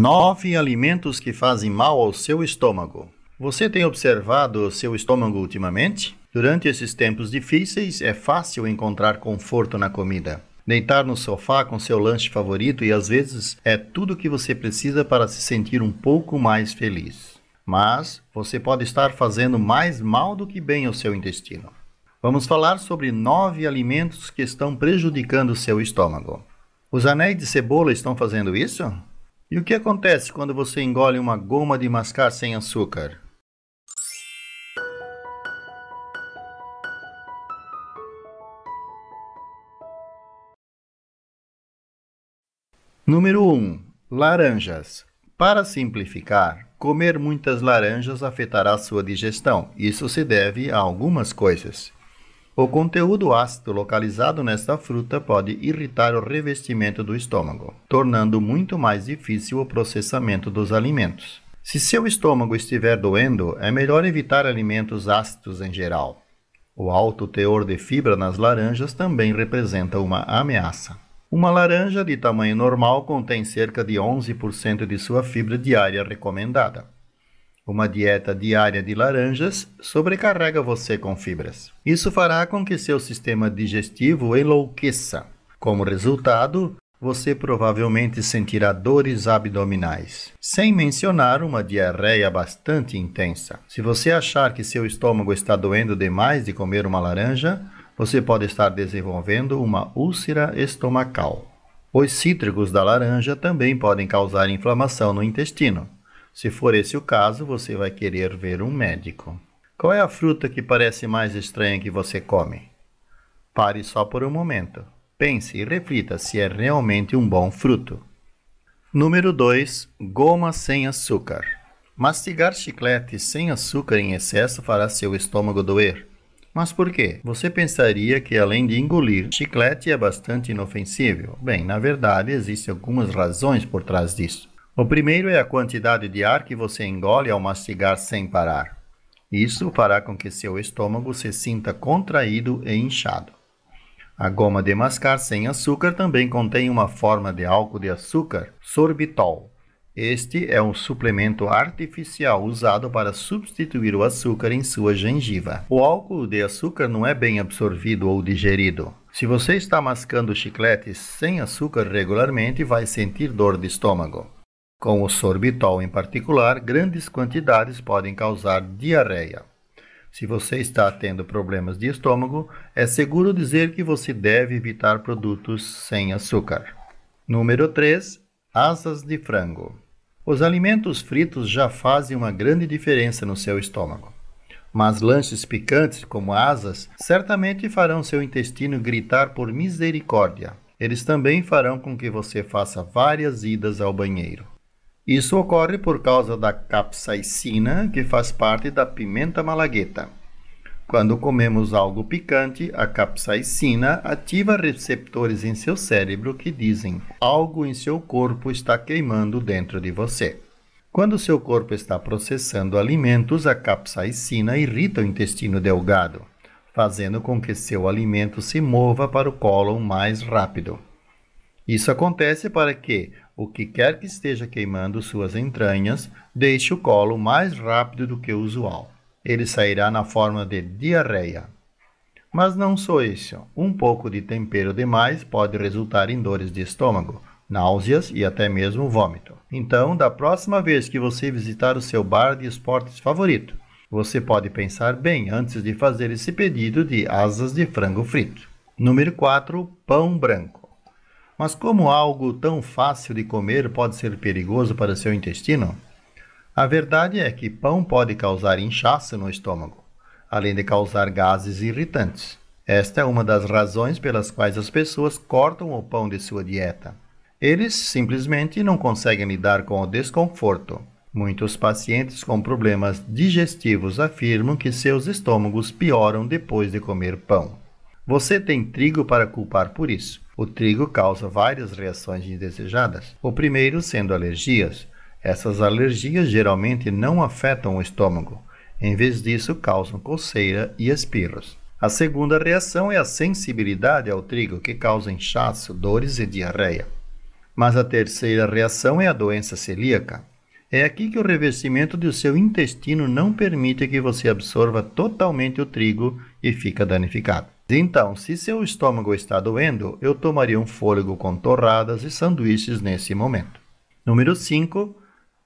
9 alimentos que fazem mal ao seu estômago. Você tem observado seu estômago ultimamente? Durante esses tempos difíceis, é fácil encontrar conforto na comida. Deitar no sofá com seu lanche favorito e às vezes é tudo o que você precisa para se sentir um pouco mais feliz. Mas você pode estar fazendo mais mal do que bem ao seu intestino. Vamos falar sobre nove alimentos que estão prejudicando seu estômago. Os anéis de cebola estão fazendo isso? E o que acontece quando você engole uma goma de mascar sem açúcar? Número 1. Laranjas. Para simplificar, comer muitas laranjas afetará sua digestão. Isso se deve a algumas coisas. O conteúdo ácido localizado nesta fruta pode irritar o revestimento do estômago, tornando muito mais difícil o processamento dos alimentos. Se seu estômago estiver doendo, é melhor evitar alimentos ácidos em geral. O alto teor de fibra nas laranjas também representa uma ameaça. Uma laranja de tamanho normal contém cerca de 11% de sua fibra diária recomendada. Uma dieta diária de laranjas sobrecarrega você com fibras. Isso fará com que seu sistema digestivo enlouqueça. Como resultado, você provavelmente sentirá dores abdominais, sem mencionar uma diarreia bastante intensa. Se você achar que seu estômago está doendo demais de comer uma laranja, você pode estar desenvolvendo uma úlcera estomacal. Os cítricos da laranja também podem causar inflamação no intestino. Se for esse o caso, você vai querer ver um médico. Qual é a fruta que parece mais estranha que você come? Pare só por um momento. Pense e reflita se é realmente um bom fruto. Número 2. Goma sem açúcar. Mastigar chiclete sem açúcar em excesso fará seu estômago doer. Mas por quê? Você pensaria que além de engolir, chiclete é bastante inofensível. Bem, na verdade, existem algumas razões por trás disso. O primeiro é a quantidade de ar que você engole ao mastigar sem parar. Isso fará com que seu estômago se sinta contraído e inchado. A goma de mascar sem açúcar também contém uma forma de álcool de açúcar, sorbitol. Este é um suplemento artificial usado para substituir o açúcar em sua gengiva. O álcool de açúcar não é bem absorvido ou digerido. Se você está mascando chicletes sem açúcar regularmente, vai sentir dor de estômago. Com o sorbitol em particular, grandes quantidades podem causar diarreia. Se você está tendo problemas de estômago, é seguro dizer que você deve evitar produtos sem açúcar. Número 3. Asas de frango. Os alimentos fritos já fazem uma grande diferença no seu estômago. Mas lanches picantes, como asas, certamente farão seu intestino gritar por misericórdia. Eles também farão com que você faça várias idas ao banheiro. Isso ocorre por causa da capsaicina, que faz parte da pimenta malagueta. Quando comemos algo picante, a capsaicina ativa receptores em seu cérebro que dizem: algo em seu corpo está queimando dentro de você. Quando seu corpo está processando alimentos, a capsaicina irrita o intestino delgado, fazendo com que seu alimento se mova para o cólon mais rápido. Isso acontece para que o que quer que esteja queimando suas entranhas, deixe o colo mais rápido do que o usual. Ele sairá na forma de diarreia. Mas não só isso. Um pouco de tempero demais pode resultar em dores de estômago, náuseas e até mesmo vômito. Então, da próxima vez que você visitar o seu bar de esportes favorito, você pode pensar bem antes de fazer esse pedido de asas de frango frito. Número 4. Pão branco. Mas como algo tão fácil de comer pode ser perigoso para seu intestino? A verdade é que pão pode causar inchaço no estômago, além de causar gases irritantes. Esta é uma das razões pelas quais as pessoas cortam o pão de sua dieta. Eles simplesmente não conseguem lidar com o desconforto. Muitos pacientes com problemas digestivos afirmam que seus estômagos pioram depois de comer pão. Você tem trigo para culpar por isso. O trigo causa várias reações indesejadas. O primeiro sendo alergias. Essas alergias geralmente não afetam o estômago. Em vez disso, causam coceira e espirros. A segunda reação é a sensibilidade ao trigo, que causa inchaço, dores e diarreia. Mas a terceira reação é a doença celíaca. É aqui que o revestimento do seu intestino não permite que você absorva totalmente o trigo e fica danificado. Então, se seu estômago está doendo, eu tomaria um fôlego com torradas e sanduíches nesse momento. Número 5.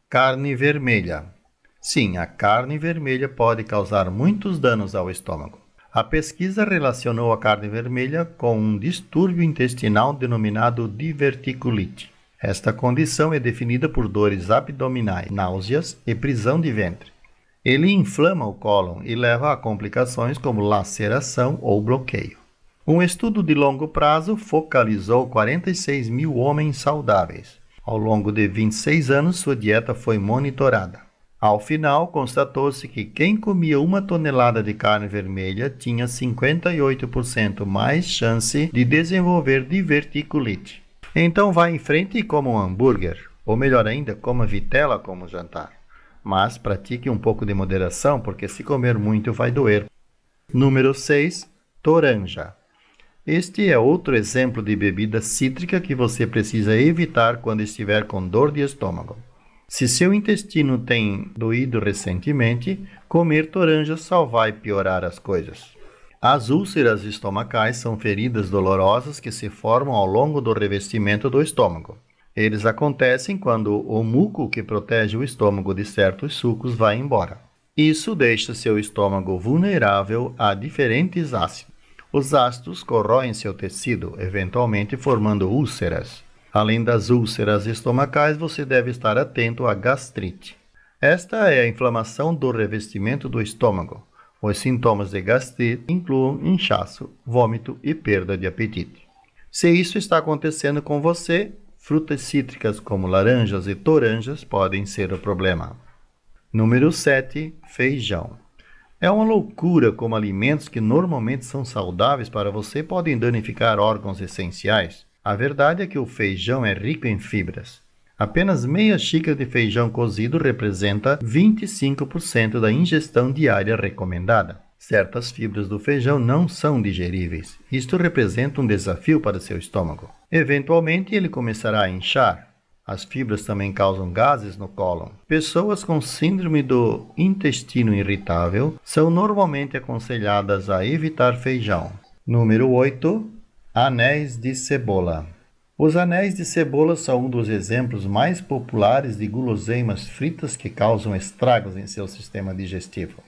Carne vermelha. Sim, a carne vermelha pode causar muitos danos ao estômago. A pesquisa relacionou a carne vermelha com um distúrbio intestinal denominado diverticulite. Esta condição é definida por dores abdominais, náuseas e prisão de ventre. Ele inflama o cólon e leva a complicações como laceração ou bloqueio. Um estudo de longo prazo focalizou 46 mil homens saudáveis. Ao longo de 26 anos, sua dieta foi monitorada. Ao final, constatou-se que quem comia uma tonelada de carne vermelha tinha 58% mais chance de desenvolver diverticulite. Então, vá em frente e coma um hambúrguer, ou melhor ainda, coma vitela como jantar mas pratique um pouco de moderação, porque se comer muito vai doer. Número 6. Toranja. Este é outro exemplo de bebida cítrica que você precisa evitar quando estiver com dor de estômago. Se seu intestino tem doído recentemente, comer toranja só vai piorar as coisas. As úlceras estomacais são feridas dolorosas que se formam ao longo do revestimento do estômago. Eles acontecem quando o muco que protege o estômago de certos sucos vai embora. Isso deixa seu estômago vulnerável a diferentes ácidos. Os ácidos corroem seu tecido, eventualmente formando úlceras. Além das úlceras estomacais, você deve estar atento à gastrite. Esta é a inflamação do revestimento do estômago. Os sintomas de gastrite incluem inchaço, vômito e perda de apetite. Se isso está acontecendo com você, Frutas cítricas como laranjas e toranjas podem ser o problema. Número 7. Feijão. É uma loucura como alimentos que normalmente são saudáveis para você podem danificar órgãos essenciais. A verdade é que o feijão é rico em fibras. Apenas meia xícara de feijão cozido representa 25% da ingestão diária recomendada. Certas fibras do feijão não são digeríveis. Isto representa um desafio para seu estômago. Eventualmente, ele começará a inchar. As fibras também causam gases no cólon. Pessoas com síndrome do intestino irritável são normalmente aconselhadas a evitar feijão. Número 8. Anéis de cebola. Os anéis de cebola são um dos exemplos mais populares de guloseimas fritas que causam estragos em seu sistema digestivo.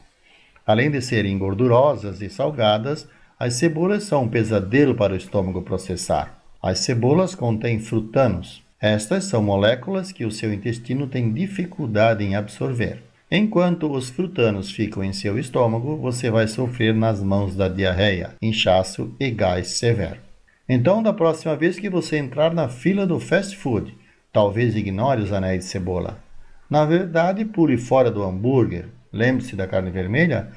Além de serem gordurosas e salgadas, as cebolas são um pesadelo para o estômago processar. As cebolas contêm frutanos. Estas são moléculas que o seu intestino tem dificuldade em absorver. Enquanto os frutanos ficam em seu estômago, você vai sofrer nas mãos da diarreia, inchaço e gás severo. Então, da próxima vez que você entrar na fila do fast food, talvez ignore os anéis de cebola. Na verdade, pule fora do hambúrguer, lembre-se da carne vermelha?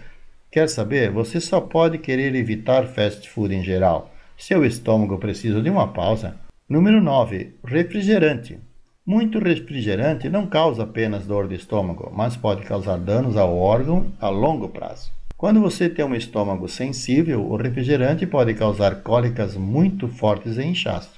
Quer saber? Você só pode querer evitar fast food em geral. Seu estômago precisa de uma pausa. Número 9. Refrigerante. Muito refrigerante não causa apenas dor de estômago, mas pode causar danos ao órgão a longo prazo. Quando você tem um estômago sensível, o refrigerante pode causar cólicas muito fortes e inchaço.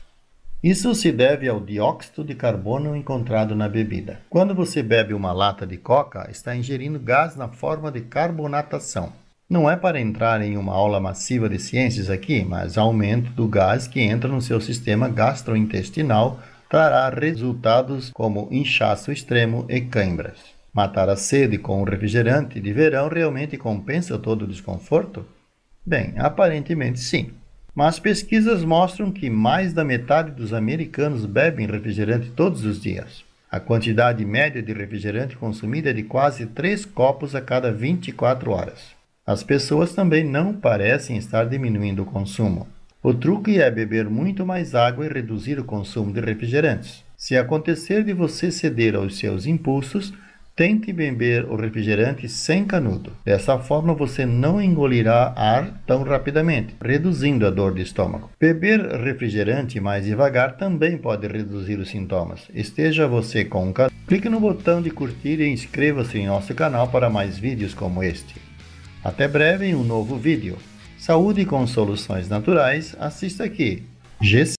Isso se deve ao dióxido de carbono encontrado na bebida. Quando você bebe uma lata de coca, está ingerindo gás na forma de carbonatação. Não é para entrar em uma aula massiva de ciências aqui, mas aumento do gás que entra no seu sistema gastrointestinal trará resultados como inchaço extremo e cãibras. Matar a sede com um refrigerante de verão realmente compensa todo o desconforto? Bem, aparentemente sim. Mas pesquisas mostram que mais da metade dos americanos bebem refrigerante todos os dias. A quantidade média de refrigerante consumida é de quase 3 copos a cada 24 horas. As pessoas também não parecem estar diminuindo o consumo. O truque é beber muito mais água e reduzir o consumo de refrigerantes. Se acontecer de você ceder aos seus impulsos, Tente beber o refrigerante sem canudo. Dessa forma, você não engolirá ar tão rapidamente, reduzindo a dor de estômago. Beber refrigerante mais devagar também pode reduzir os sintomas. Esteja você com um canudo. Clique no botão de curtir e inscreva-se em nosso canal para mais vídeos como este. Até breve em um novo vídeo. Saúde com soluções naturais, assista aqui. GC